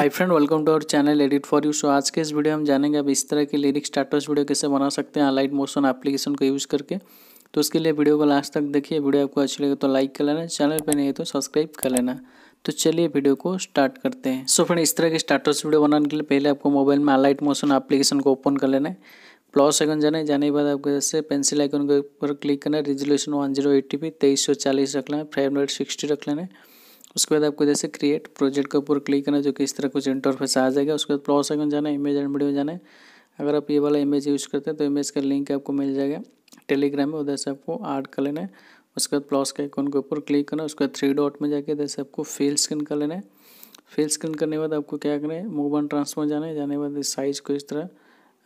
hi friend welcome to our channel edit for you so आज के इस video हम जानेंगे अब इस तरह के लिरिक स्टार्टर्स वीडियो कैसे बना सकते हैं अलाइट मोशन एप्लीकेशन को यूज़ करके तो उसके लिए वीडियो को लास्ट तक देखिए वीडियो आपको अच्छी लगे तो लाइक कर लेना चैनल पर नहीं है तो सब्सक्राइब कर लेना तो चलिए वीडियो को स्टार्ट करते हैं सो so फ्रेंड इस तरह के स्टार्टर्स वीडियो बनाने के लिए पहले आपको मोबाइल में अलाइट मोशन एप्लीकेशन को ओपन कर लेना है प्लस आइकन जाना है जाने के बाद आपको जैसे पेंसिल आइकन के ऊपर क्लिक करना है resolution one zero eighty P तेईस सौ चालीस रख लेना है फ्रेम रेट सिक्सटी रख लेना है उसके बाद आपको जैसे क्रिएट प्रोजेक्ट के ऊपर क्लिक करना जो कि इस तरह कुछ इंटरफेस आ जाएगा उसके बाद प्लॉस आइकन जाना है इमेज एंड वीडियो में जाना है अगर आप ये वाला इमेज यूज़ करते हैं तो इमेज का लिंक आपको मिल जाएगा टेलीग्राम में उधर से आपको ऐड कर लेना है उसके बाद प्लस के आइकन के ऊपर क्लिक करना है उसके बाद थ्री डॉट में जाके जैसे आपको फील स्क्रीन कर लेना है फील स्क्रीन करने के बाद आपको क्या करना है मूव एंड ट्रांसफॉर्म जाना है जाने के बाद इस साइज़ को इस तरह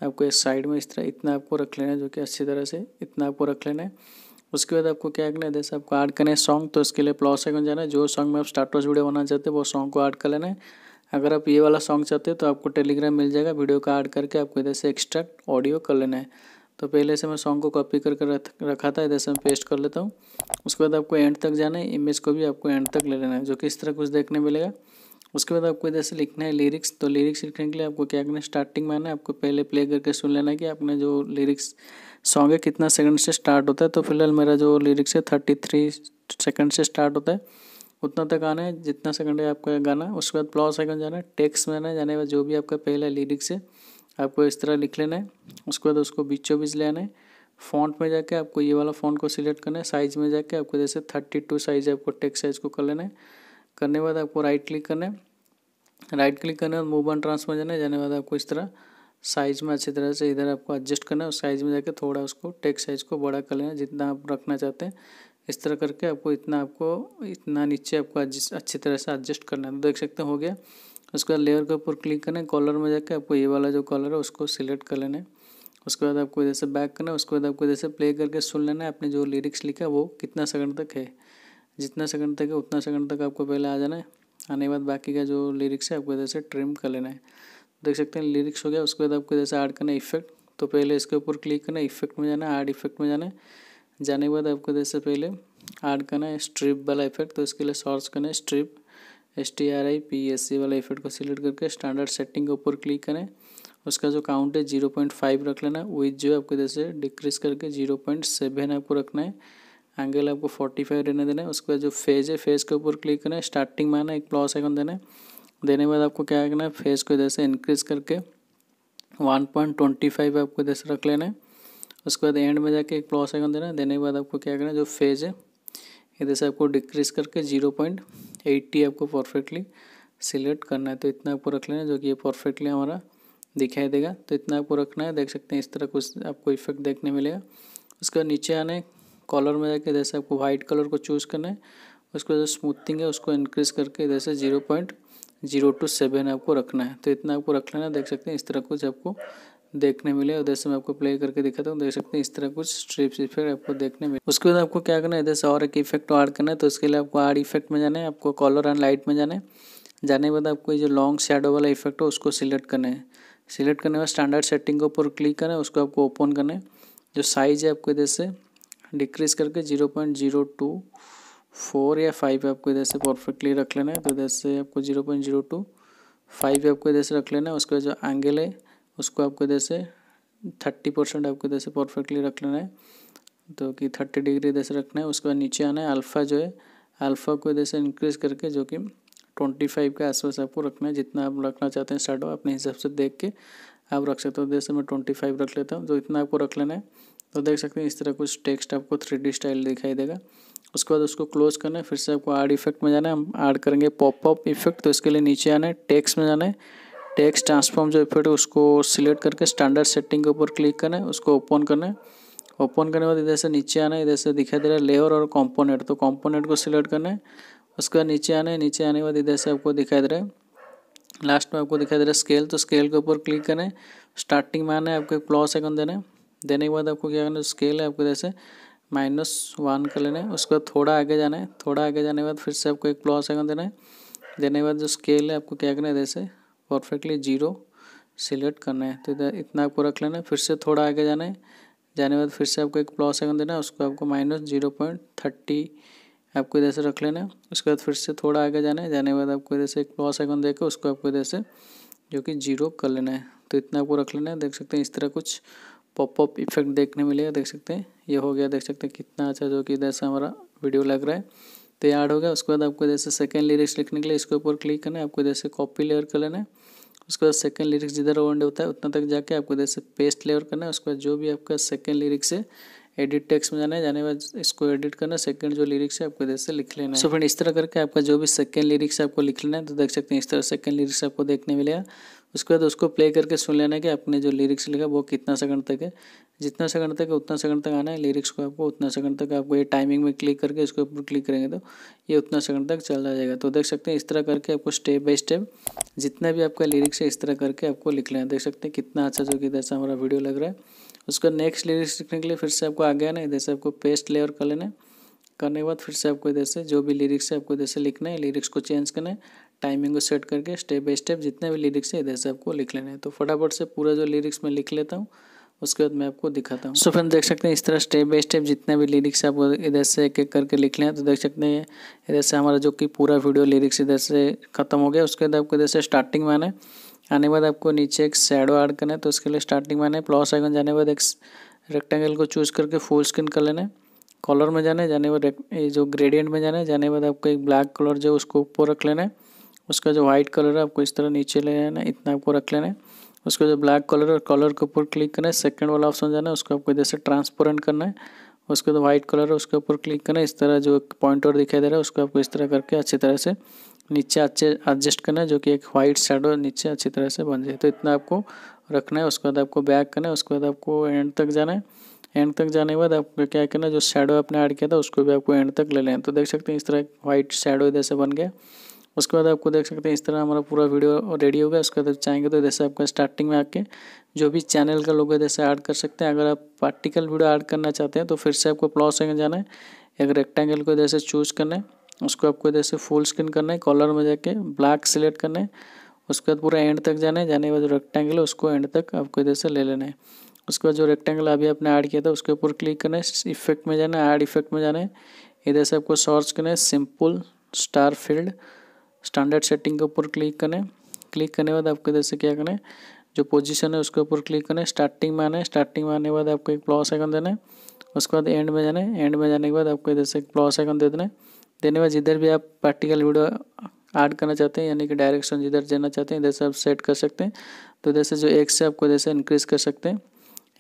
आपको इस साइड में इस तरह इतना आपको रख लेना है जो कि अच्छी तरह से इतना आपको रख लेना है उसके बाद आपको क्या करना है जैसे आपको ऐड करना है सॉन्ग तो इसके लिए प्लस आइकन जाना है जो सॉन्ग में आप स्टार्टर्स वीडियो बनाना चाहते हैं वो सॉन्ग को ऐड कर लेना है अगर आप ये वाला सॉन्ग चाहते हैं तो आपको टेलीग्राम मिल जाएगा वीडियो का ऐड करके आपको इधर से एक्स्ट्रैक्ट ऑडियो कर लेना है तो पहले से मैं सॉन्ग को कॉपी करके रखा था इधर से मैं पेस्ट कर लेता हूँ उसके बाद आपको एंड तक जाना है इमेज को भी आपको एंड तक ले लेना है जो कि इस तरह कुछ देखने मिलेगा उसके बाद आपको इधर से लिखना है लिरिक्स तो लिरिक्स लिखने के लिए आपको क्या करना है स्टार्टिंग में आना है आपको पहले प्ले करके सुन लेना है कि आपने जो लिरिक्स सॉन्ग है कितना सेकंड से स्टार्ट होता है तो फिलहाल मेरा जो लिरिक्स है थर्टी थ्री सेकेंड से स्टार्ट होता है उतना तक आना है जितना सेकंड है आपका गाना उसके बाद प्लॉस सेकंड जाना है टेक्स्ट में आना है जाने बाद जो भी आपका पहला लिरिक्स है आपको इस तरह लिख लेना है उसके बाद उसको बीचों बीच ले आना है फॉन्ट में जाके आपको ये वाला फॉन्ट को सिलेक्ट करना है साइज़ में जाके आपको जैसे थर्टी टू साइज़ आपको टेक्स साइज़ को कर लेना है करने के बाद आपको राइट क्लिक करना है राइट क्लिक करने के बाद मूव ऑन ट्रांसफर जाना है जाने बाद आपको इस तरह साइज में अच्छी तरह से इधर आपको एडजस्ट करना है और साइज में जाके थोड़ा उसको टेक साइज को बड़ा कर लेना जितना आप रखना चाहते हैं इस तरह करके आपको इतना आपको इतना नीचे आपको अच्छी तरह से एडजस्ट करना है तो देख सकते हैं हो गया उसके बाद लेयर के ऊपर क्लिक करना है कॉलर में जाके आपको ये वाला जो कॉलर है उसको सिलेक्ट कर लेना है उसके बाद आपको इधर से बैक करना है उसके बाद आपको इधर से प्ले करके सुन लेना है आपने जो लिरिक्स लिखा है वो कितना सेकंड तक है जितना सेकंड तक है उतना सेकंड तक आपको पहले आ जाना है आने के बाद बाकी का जो लिरिक्स है आपको इधर से ट्रिम कर लेना है देख सकते हैं लिरिक्स हो गया उसके बाद आपको जैसे ऐड करना है इफेक्ट तो पहले इसके ऊपर क्लिक करना है इफेक्ट में जाना है ऐड इफेक्ट में जाना है जाने के बाद आपको जैसे पहले ऐड करना है स्ट्रिप वाला इफेक्ट तो इसके लिए सर्च करना है strip S T R I P S C वाला इफेक्ट को सिलेक्ट करके स्टैंडर्ड सेटिंग के ऊपर क्लिक करें उसका जो काउंट है जीरो पॉइंट फाइव रख लेना विथ जो आपको जैसे डिक्रीज करके जीरो पॉइंट सेवन आपको रखना है एंगल आपको फोर्टी फाइव रहने देना है उसके बाद जो फेज है फेज के ऊपर क्लिक करना है स्टार्टिंग में आना एक प्लस आइकन देना है देने के बाद आपको क्या करना है फेस को इधर से इंक्रीज करके वन पॉइंट ट्वेंटी फाइव आपको इधर से रख लेना है उसके बाद एंड में जाके एक प्लस आइकन देना है देने के बाद आपको क्या करना है जो फेज है इधर से आपको डिक्रीज करके जीरो पॉइंट एट्टी आपको परफेक्टली सिलेक्ट करना है तो इतना आपको रख लेना है जो कि ये परफेक्टली हमारा दिखाई देगा तो इतना आपको रखना है देख सकते हैं इस तरह कुछ आपको इफेक्ट देखने मिलेगा उसके बाद नीचे आने कॉलर में जाके जैसे आपको वाइट कलर को चूज़ करना है उसके बाद जो स्मूथिंग है उसको इंक्रीज़ करके इधर से zero point zero two seven आपको रखना है तो इतना आपको रख लेना देख सकते हैं इस तरह कुछ आपको देखने मिले उधर से मैं आपको प्ले करके दिखाता हूँ देख सकते हैं इस तरह कुछ स्ट्रिप्स इफेक्ट आपको देखने मिले उसके बाद आपको क्या करना है इधर से और एक इफेक्ट ऐड करना है तो उसके लिए आपको आर इफेक्ट में जाना है आपको कॉलर एंड लाइट में जाना है जाने के बाद आपको ये जो लॉन्ग शेडो वाला इफेक्ट हो उसको सिलेक्ट करना है सिलेक्ट करने के बाद स्टैंडर्ड सेटिंग के ऊपर क्लिक करना है उसको आपको ओपन करना है जो साइज है आपको इधर से डिक्रीज करके zero point zero two four या फाइव आपको इधर से परफेक्टली रख लेना है तो इधर से आपको zero point zero two five आपको इधर से रख लेना है उसका जो एंगल है उसको आपको इधर से थर्टी परसेंट आपको इधर से परफेक्टली रख लेना है तो कि थर्टी डिग्री इधर से रखना है उसके बाद नीचे आना है अल्फ़ा जो है अल्फ़ा को इधर से इंक्रीज़ करके जो कि ट्वेंटी फाइव के आसपास आपको रखना है जितना आप रखना चाहते हैं स्टार्ट हो अपने हिसाब से देख के आप रख सकते हो जैसे तो मैं ट्वेंटी फाइव रख लेता हूँ तो इतना आपको रख लेना है तो देख सकते हैं इस तरह कुछ टेक्स्ट आपको थ्री स्टाइल दिखाई देगा उसके बाद उसको क्लोज करना है फिर से आपको ऐड इफेक्ट में जाना है हम ऐड करेंगे पॉपअप इफेक्ट तो इसके लिए नीचे आना है टेक्स्ट में जाना है टेक्स्ट ट्रांसफॉर्म जो इफेक्ट है उसको सिलेक्ट करके स्टैंडर्ड सेटिंग के ऊपर क्लिक करना है उसको ओपन करना है ओपन करने के बाद इधर से नीचे आना है इधर से दिखाई दे रहा है लेयर और कॉम्पोनेंट तो कॉम्पोनेंट को सिलेक्ट करना है उसके बाद नीचे आना है नीचे आने के बाद इधर से आपको दिखाई दे रहा है लास्ट में आपको दिखाई दे रहा है स्केल तो स्केल के ऊपर क्लिक करें स्टार्टिंग में आना है आपको प्लस आइकन देना है देने के बाद आपको क्या करना है स्केल है आपको जैसे माइनस वन कर लेना है उसके बाद थोड़ा आगे जाना है थोड़ा आगे जाने के बाद फिर से आपको एक प्लॉस आइकन देना है देने के बाद जो स्केल है आपको क्या करना है जैसे परफेक्टली जीरो सिलेक्ट करना है तो इधर इतना आपको रख लेना है फिर से थोड़ा आगे जाना है जाने के बाद फिर से आपको एक प्लॉस आइकन देना है उसको आपको माइनस जीरो पॉइंट थर्टी आपको इधर से रख लेना है उसके बाद फिर से थोड़ा आगे जाना है जाने के बाद आपको इधर से एक प्लॉस आइकन देकर उसको आपको इधर से जो कि जीरो कर लेना है तो इतना आपको रख लेना है देख सकते हैं इस तरह कुछ पॉपअप इफेक्ट देखने मिलेगा देख सकते हैं ये हो गया देख सकते हैं कितना अच्छा जो कि इधर से हमारा वीडियो लग रहा है तो ये ऐड हो गया उसके बाद आपको जैसे सेकेंड लिरिक्स लिखने के लिए इसके ऊपर क्लिक करना है आपको जैसे कॉपी लेयर कर लेना है उसके बाद सेकेंड लिरिक्स जिधर ओवंड होता है उतना तक जाके आपको जैसे पेस्ट लेयर करना है उसके बाद जो भी आपका सेकेंड लिरिक्स है एडिट टेक्स में जाना है जाने बाद इसको एडिट करना सेकंड जो लिरिक्स है आपको जैसे लिख लेना है सो so, फ्रेंड इस तरह करके आपका जो भी सेकंड लिरिक्स आपको लिख लेना है तो देख सकते हैं इस तरह सेकंड लिरिक्स आपको देखने मिलेगा उसके बाद उसको प्ले करके सुन लेना कि आपने जो लिरिक्स लिखा वो कितना सेकंड तक है जितना सेकंड तक है उतना सेकंड तक आना है लिरिक्स को आपको उतना सेकंड तक आपको ये टाइमिंग में क्लिक करके इसके ऊपर क्लिक करेंगे तो ये उतना सेकंड तक चल जाएगा तो देख सकते हैं इस तरह करके आपको स्टेप बाय स्टेप जितना भी आपका लिरिक्स है इस तरह करके आपको लिख लेना देख सकते हैं कितना अच्छा जो कि इधर से हमारा वीडियो लग रहा है उसका नेक्स्ट लिरिक्स लिखने के लिए फिर से आपको आगे आना इधर से आपको पेस्ट लेवर कर लेना है करने के बाद फिर से आपको इधर से जो भी लिरिक्स है आपको इधर से लिखना है लिरिक्स को चेंज करना है टाइमिंग को सेट करके स्टेप बाई स्टेप जितने भी लिरिक्स है इधर से आपको लिख लेना है तो फटाफट से पूरा जो लिरिक्स मैं लिख लेता हूँ उसके बाद मैं आपको दिखाता हूँ सो फ्रेंड देख सकते हैं इस तरह स्टेप बाई स्टेप जितने भी लिरिक्स आप इधर से एक एक करके लिख लें तो देख सकते हैं इधर से हमारा जो कि पूरा वीडियो लिरिक्स इधर से खत्म हो गया उसके बाद आपको इधर से स्टार्टिंग में आना है आने के बाद आपको नीचे एक शेडो ऐड करना है तो उसके लिए स्टार्टिंग में आना है प्लस आइकन जाने के बाद एक रेक्टेंगल को चूज़ करके फुल स्क्रीन कर लेना है कॉलर में जाना है जाने के बाद जो ग्रेडियंट में जाना है जाने के बाद आपको एक ब्लैक कलर जो उसको ऊपर रख लेना है उसका जो वाइट कलर है आपको इस तरह नीचे ले जाना है इतना आपको रख लेना है उसका जो ब्लैक कलर है कलर के ऊपर क्लिक करना है सेकंड वाला ऑप्शन जाना है उसको आपको इधर से ट्रांसपेरेंट करना है उसके जो वाइट कलर है उसके ऊपर क्लिक करना है इस तरह जो पॉइंट और दिखाई दे रहा है उसको आपको इस तरह करके अच्छी तरह से नीचे अच्छे एडजस्ट करना है जो कि एक वाइट शेडो नीचे अच्छी तरह से बन जाए तो इतना आपको रखना है उसके बाद आपको बैक करना है उसके बाद आपको एंड तक जाना है एंड तक जाने के बाद आपको क्या करना है जो शेडो आपने ऐड किया था उसको भी आपको एंड तक ले लेना तो देख सकते हैं इस तरह वाइट शेडो इधर से बन गया उसके बाद आपको देख सकते हैं इस तरह हमारा पूरा वीडियो रेडी होगा उसके बाद चाहेंगे तो जैसे आपको स्टार्टिंग में आके जो भी चैनल का है जैसे ऐड कर सकते हैं अगर आप पार्टिकल वीडियो ऐड करना चाहते हैं तो फिर से आपको प्लॉस में जाना है एक रेक्टेंगल को जैसे चूज करना है उसको आपको जैसे फुल स्क्रीन करना है कॉलर में जाके ब्लैक सिलेक्ट करना है उसके बाद पूरा एंड तक जाना है जाने के बाद जो रेक्टेंगल है उसको एंड तक आपको जैसे ले लेना है उसके बाद जो रेक्टेंगल अभी आपने ऐड किया था उसके ऊपर क्लिक करना है इफेक्ट में जाना है ऐड इफेक्ट में जाना है इधर से आपको सर्च करना है simple star field standard setting के ऊपर क्लिक करें क्लिक करने के बाद आपको इधर से क्या करें जो पोजीशन है उसके ऊपर क्लिक करें स्टार्टिंग में आने स्टार्टिंग में आने के बाद आपको एक प्लस आइकन देना है उसके बाद एंड में जाने एंड में जाने के बाद आपको इधर से एक प्लस आइकन दे देना है देने के बाद जिधर भी आप पार्टिकल वीडियो ऐड करना चाहते हैं यानी कि डायरेक्शन जिधर जाना चाहते हैं इधर से आप सेट कर सकते हैं तो इधर से जो एक्स है आपको इधर से इंक्रीज़ कर सकते हैं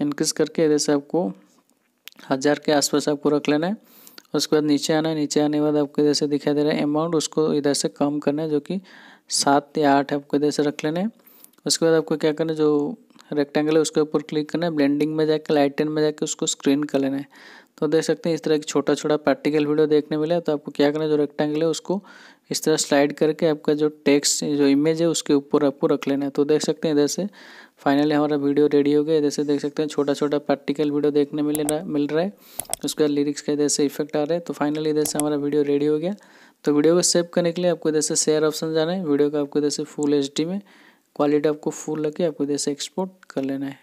इंक्रीज़ करके इधर से आपको हज़ार के आसपास आपको रख लेना है उसके बाद नीचे आना नीचे आने के बाद आपको इधर से दिखाई दे रहा है अमाउंट उसको इधर से कम करना है जो कि सात या आठ आपको इधर से रख लेना है उसके बाद आपको क्या करना है जो रेक्टेंगल है उसके ऊपर क्लिक करना है ब्लेंडिंग में जाकर लाइट टेन में जाकर उसको स्क्रीन कर लेना है तो देख सकते हैं इस तरह की छोटा छोटा प्रैक्टिकल वीडियो देखने मिला तो आपको क्या करना है जो रेक्टेंगल है उसको इस तरह स्लाइड करके आपका जो टेक्स्ट जो इमेज है उसके ऊपर आपको रख लेना है तो देख सकते हैं इधर से फाइनली हमारा वीडियो रेडी हो गया जैसे देख सकते हैं छोटा छोटा प्रैक्टिकल वीडियो देखने मिल रहा मिल रहा है उसका लिरिक्स का इधर से इफेक्ट आ रहा है तो फाइनली इधर से हमारा वीडियो रेडी हो गया तो वीडियो को सेव करने के लिए आपको इधर से शेयर ऑप्शन जाना है वीडियो का आपको इधर से फुल एच में क्वालिटी आपको फुल लगे आपको इधर से एक्सपोर्ट कर लेना है